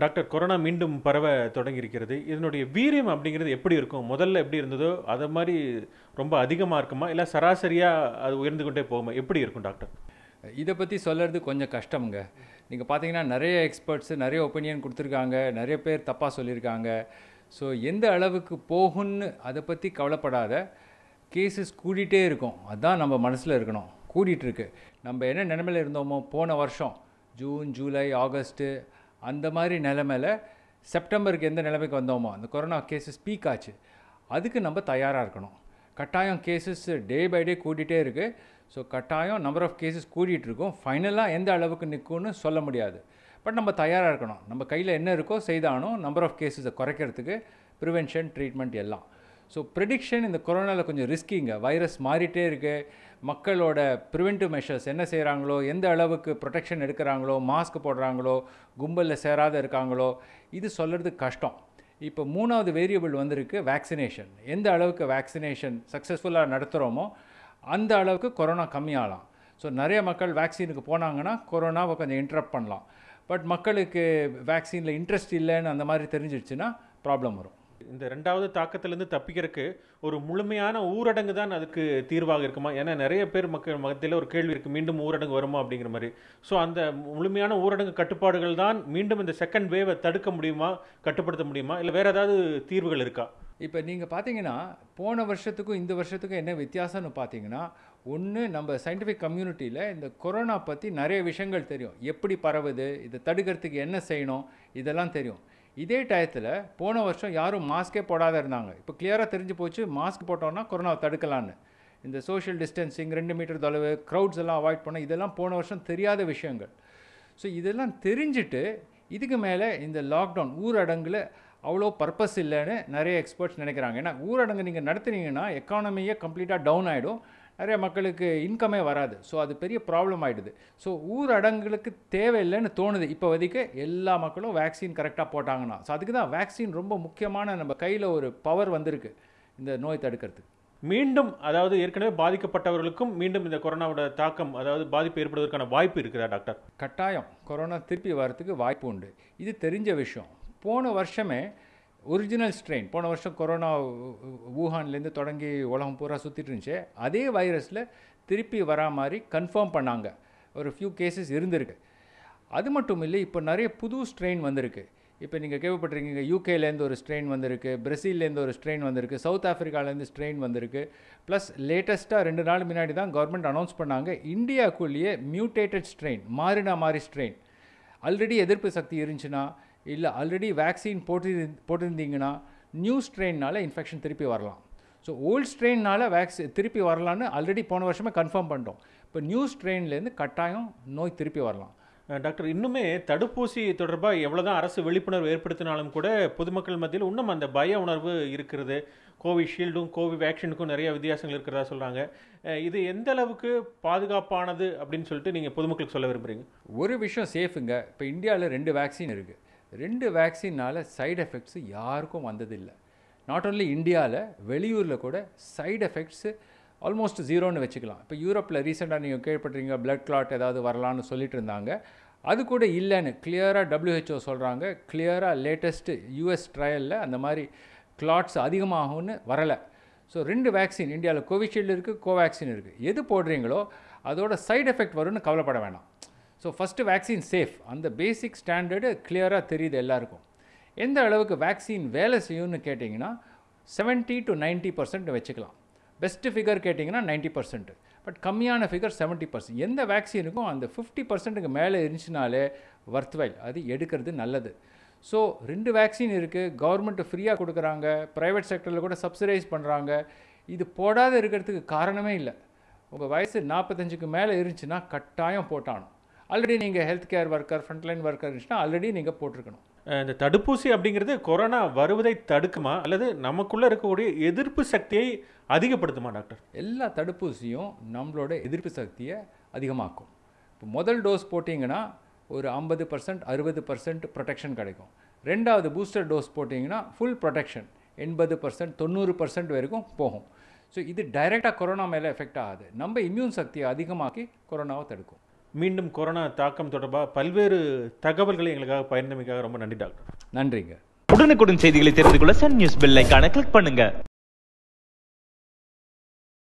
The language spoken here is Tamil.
டாக்டர் கொரோனா மீண்டும் பரவ தொடங்கியிருக்கிறது இதனுடைய வீரியம் அப்படிங்கிறது எப்படி இருக்கும் முதல்ல எப்படி இருந்ததோ அதை மாதிரி ரொம்ப அதிகமாக இருக்குமா இல்லை சராசரியாக அது உயர்ந்து கொண்டே போகுமா எப்படி இருக்கும் டாக்டர் இதை பற்றி சொல்கிறது கொஞ்சம் கஷ்டம்ங்க நீங்கள் பார்த்தீங்கன்னா நிறைய எக்ஸ்பர்ட்ஸு நிறைய ஒப்பீனியன் கொடுத்துருக்காங்க நிறைய பேர் தப்பாக சொல்லியிருக்காங்க ஸோ எந்த அளவுக்கு போகும்னு அதை பற்றி கவலைப்படாத கேசஸ் கூடிகிட்டே இருக்கும் அதுதான் நம்ம மனசில் இருக்கணும் கூடிட்டுருக்கு நம்ம என்ன நிலைமையில் இருந்தோமோ போன வருஷம் ஜூன் ஜூலை ஆகஸ்ட்டு அந்த மாதிரி நிலமையில் செப்டம்பருக்கு எந்த நிலைமைக்கு வந்தோமோ அந்த கொரோனா கேஸஸ் பீக் ஆச்சு அதுக்கு நம்ம தயாராக இருக்கணும் கட்டாயம் கேசஸ் டே பை டே கூட்டிகிட்டே இருக்குது ஸோ கட்டாயம் நம்பர் ஆஃப் கேசஸ் கூட்டிகிட்ருக்கும் ஃபைனலாக எந்த அளவுக்கு நிற்கும்னு சொல்ல முடியாது பட் நம்ம தயாராக இருக்கணும் நம்ம கையில் என்ன இருக்கோ செய்தானோ நம்பர் ஆஃப் கேசஸை குறைக்கிறதுக்கு ப்ரிவென்ஷன் ட்ரீட்மெண்ட் எல்லாம் ஸோ ப்ரெடிக்ஷன் இந்த கொரோனாவில் கொஞ்சம் ரிஸ்கிங்க வைரஸ் மாறிட்டே இருக்குது மக்களோட ப்ரிவென்டிவ் மெஷர்ஸ் என்ன செய்கிறாங்களோ எந்த அளவுக்கு ப்ரொடெக்ஷன் எடுக்கிறாங்களோ மாஸ்க் போடுறாங்களோ கும்பலில் சேராத இருக்காங்களோ இது சொல்கிறது கஷ்டம் இப்போ மூணாவது வேரியபிள் வந்திருக்கு வேக்சினேஷன் எந்த அளவுக்கு வேக்சினேஷன் சக்ஸஸ்ஃபுல்லாக நடத்துகிறோமோ அந்த அளவுக்கு கொரோனா கம்மியாகலாம் ஸோ நிறைய மக்கள் வேக்சினுக்கு போனாங்கன்னா கொரோனாவை கொஞ்சம் இன்ட்ரப்ட் பண்ணலாம் பட் மக்களுக்கு வேக்சினில் இன்ட்ரெஸ்ட் இல்லைன்னு அந்த மாதிரி தெரிஞ்சிடுச்சுன்னா ப்ராப்ளம் வரும் இந்த ரெண்டாவது தாக்கத்திலேருந்து தப்பிக்கிறதுக்கு ஒரு முழுமையான ஊரடங்கு தான் அதுக்கு தீர்வாக இருக்குமா ஏன்னா நிறைய பேர் மக்கள் மத்தியில் ஒரு கேள்வி இருக்குது மீண்டும் ஊரடங்கு வருமா அப்படிங்கிற மாதிரி ஸோ அந்த முழுமையான ஊரடங்கு கட்டுப்பாடுகள் தான் மீண்டும் இந்த செகண்ட் வேவை தடுக்க முடியுமா கட்டுப்படுத்த முடியுமா இல்லை வேறு ஏதாவது தீர்வுகள் இருக்கா இப்போ நீங்கள் பார்த்தீங்கன்னா போன வருஷத்துக்கும் இந்த வருஷத்துக்கும் என்ன வித்தியாசம்னு பார்த்தீங்கன்னா ஒன்று நம்ம சயின்டிஃபிக் கம்யூனிட்டியில் இந்த கொரோனா பற்றி நிறைய விஷயங்கள் தெரியும் எப்படி பரவுது இதை தடுக்கிறதுக்கு என்ன செய்யணும் இதெல்லாம் தெரியும் இதே டயத்தில் போன வருஷம் யாரும் மாஸ்க்கே போடாத இருந்தாங்க இப்போ கிளியராக தெரிஞ்சு போச்சு மாஸ்க் போட்டோன்னா கொரோனாவை தடுக்கலான்னு இந்த சோஷியல் டிஸ்டன்சிங் ரெண்டு மீட்டர் தொலைவு க்ரௌட்ஸ் எல்லாம் அவாய்ட் பண்ண இதெல்லாம் போன வருஷம் தெரியாத விஷயங்கள் ஸோ இதெல்லாம் தெரிஞ்சுட்டு இதுக்கு மேலே இந்த லாக்டவுன் ஊரடங்கில் அவ்வளோ பர்பஸ் இல்லைன்னு நிறைய எக்ஸ்பர்ட்ஸ் நினைக்கிறாங்க ஏன்னா ஊரடங்கு நீங்கள் நடத்துனீங்கன்னா எக்கானமியே கம்ப்ளீட்டாக டவுன் ஆகிடும் நிறைய மக்களுக்கு இன்கமே வராது ஸோ அது பெரிய ப்ராப்ளம் ஆகிடுது ஸோ ஊரடங்குகளுக்கு தேவையில்லைன்னு தோணுது இப்போ இப்போதைக்கு எல்லா மக்களும் வேக்சின் கரெக்டாக போட்டாங்கன்னா ஸோ அதுக்கு தான் வேக்சின் ரொம்ப முக்கியமான நம்ம கையில் ஒரு பவர் வந்திருக்கு இந்த நோய் தடுக்கிறதுக்கு மீண்டும் அதாவது ஏற்கனவே பாதிக்கப்பட்டவர்களுக்கும் மீண்டும் இந்த கொரோனாவோட தாக்கம் அதாவது பாதிப்பு ஏற்படுவதற்கான வாய்ப்பு இருக்குதா டாக்டர் கட்டாயம் கொரோனா திருப்பி வரத்துக்கு வாய்ப்பு உண்டு இது தெரிஞ்ச விஷயம் போன வருஷமே ஒரிஜினல் ஸ்ட்ரெயின் போன வருஷம் கொரோனா வூஹான்லேருந்து தொடங்கி உலகம் பூரா சுற்றிட்டு இருந்துச்சு அதே வைரஸில் திருப்பி வரா மாதிரி கன்ஃபார்ம் பண்ணாங்க ஒரு ஃபியூ கேசஸ் இருந்திருக்கு அது மட்டும் இல்லை இப்போ நிறைய புது ஸ்ட்ரெயின் வந்திருக்கு இப்போ நீங்கள் கேள்விப்பட்டிருக்கீங்க யூகேலேருந்து ஒரு ஸ்ட்ரெயின் வந்திருக்கு பிரசீல்லேருந்து ஒரு ஸ்ட்ரெயின் வந்திருக்கு சவுத் ஆஃப்ரிக்காலேருந்து ஸ்ட்ரெயின் வந்திருக்கு ப்ளஸ் லேட்டஸ்ட்டாக ரெண்டு நாள் முன்னாடி தான் கவர்மெண்ட் அனௌன்ஸ் பண்ணாங்க இந்தியாக்குள்ளேயே மியூட்டேட்டட் ஸ்ட்ரெயின் மாறினா மாறி ஸ்ட்ரெயின் ஆல்ரெடி எதிர்ப்பு சக்தி இருந்துச்சுன்னா இல்லை ஆல்ரெடி வேக்சின் போட்டு போட்டிருந்தீங்கன்னா நியூ ஸ்ட்ரெயின்னால் இன்ஃபெக்ஷன் திருப்பி வரலாம் ஸோ ஓல்ட் ஸ்ட்ரெயின்னால் வேக்சி திருப்பி வரலான்னு ஆல்ரெடி போன வருஷமே கன்ஃபார்ம் பண்ணிட்டோம் இப்போ நியூ ஸ்ட்ரெயின்லேருந்து கட்டாயம் நோய் திருப்பி வரலாம் டாக்டர் இன்னுமே தடுப்பூசி தொடர்பாக எவ்வளோதான் அரசு விழிப்புணர்வு ஏற்படுத்தினாலும் கூட பொதுமக்கள் மத்தியில் இன்னும் அந்த பய உணர்வு இருக்கிறது கோவிஷீல்டும் கோவிவேக்சினுக்கும் நிறைய வித்தியாசங்கள் இருக்கிறதா சொல்கிறாங்க இது எந்த அளவுக்கு பாதுகாப்பானது அப்படின்னு சொல்லிட்டு நீங்கள் பொதுமக்களுக்கு சொல்ல விரும்புகிறீங்க ஒரு விஷயம் சேஃபுங்க இப்போ இந்தியாவில் ரெண்டு வேக்சின் இருக்குது ரெண்டு வேக்சினால் சைடு எஃபெக்ட்ஸு யாருக்கும் வந்ததில்லை நாட் ஓன்லி இந்தியாவில் வெளியூரில் கூட சைடு எஃபெக்ட்ஸு ஆல்மோஸ்ட் ஜீரோன்னு வச்சுக்கலாம் இப்போ யூரோப்பில் ரீசெண்டாக நீங்கள் கேள்விப்பட்டிருங்க பிளட் கிளாட் ஏதாவது வரலான்னு சொல்லிட்டு இருந்தாங்க அது கூட இல்லைன்னு கிளியராக டபிள்யூஹெச்ஓ சொல்கிறாங்க கிளியராக லேட்டஸ்ட்டு யூஎஸ் ட்ரையலில் அந்த மாதிரி கிளாட்ஸ் அதிகமாகும்னு வரலை ஸோ ரெண்டு வேக்சின் இந்தியாவில் கோவிஷீல்டு இருக்குது கோவேக்சின் இருக்குது எது போடுறீங்களோ அதோட சைடு எஃபெக்ட் வரும்னு கவலைப்பட வேணாம் ஸோ ஃபஸ்ட்டு வேக்சின் சேஃப் அந்த பேசிக் ஸ்டாண்டர்டு கிளியராக தெரியுது எல்லாருக்கும் எந்த அளவுக்கு வேக்சின் வேலை செய்யும்னு கேட்டிங்கன்னா செவன்ட்டி டு நைன்ட்டி பர்சன்ட் வச்சுக்கலாம் பெஸ்ட்டு ஃபிகர் கேட்டிங்கன்னா நைன்ட்டி பர்சன்ட் பட் கம்மியான ஃபிகர் செவன்ட்டி பர்சன்ட் எந்த வேக்சினுக்கும் அந்த ஃபிஃப்டி பர்சன்ட்டுக்கு மேலே இருந்துச்சுனாலே வர்த்வைல் அது எடுக்கிறது நல்லது ஸோ ரெண்டு வேக்சின் இருக்குது கவர்மெண்ட்டு ஃப்ரீயாக கொடுக்குறாங்க ப்ரைவேட் செக்டரில் கூட சப்சிடைஸ் பண்ணுறாங்க இது போடாத இருக்கிறதுக்கு காரணமே இல்லை உங்கள் வயசு நாற்பத்தஞ்சுக்கு மேலே இருந்துச்சுன்னா கட்டாயம் போட்டானும் ஆல்ரெடி நீங்கள் health care worker frontline worker இருந்துச்சுன்னா ஆல்ரெடி நீங்கள் போட்டிருக்கணும் இந்த தடுப்பூசி அப்படிங்கிறது கொரோனா வருவதை தடுக்குமா அல்லது நமக்குள்ளே இருக்கக்கூடிய எதிர்ப்பு சக்தியை அதிகப்படுத்துமா டாக்டர் எல்லா தடுப்பூசியும் நம்மளோட எதிர்ப்பு சக்தியை அதிகமாக்கும் இப்போ முதல் டோஸ் போட்டிங்கன்னா ஒரு ஐம்பது பர்சன்ட் அறுபது பர்சன்ட் ப்ரொடெக்ஷன் கிடைக்கும் ரெண்டாவது பூஸ்டர் டோஸ் போட்டிங்கன்னா ஃபுல் ப்ரொடெக்ஷன் எண்பது பர்சன்ட் தொண்ணூறு பர்சன்ட் வரைக்கும் போகும் ஸோ இது டைரெக்டாக கொரோனா மேலே எஃபெக்ட் ஆகுது நம்ம இம்யூன் சக்தியை அதிகமாக்கி கொரோனாவை தடுக்கும் மீண்டும் கொரோனா தாக்கம் தொடர்பாக பல்வேறு தகவல்களை எங்களுக்காக பயந்தமைக்காக ரொம்ப நன்றி டாக்டர் நன்றிங்க உடனுக்குடன் செய்திகளை தெரிந்து கொள்ள சன் நியூஸ் பெல் ஐக்கான கிளிக் பண்ணுங்க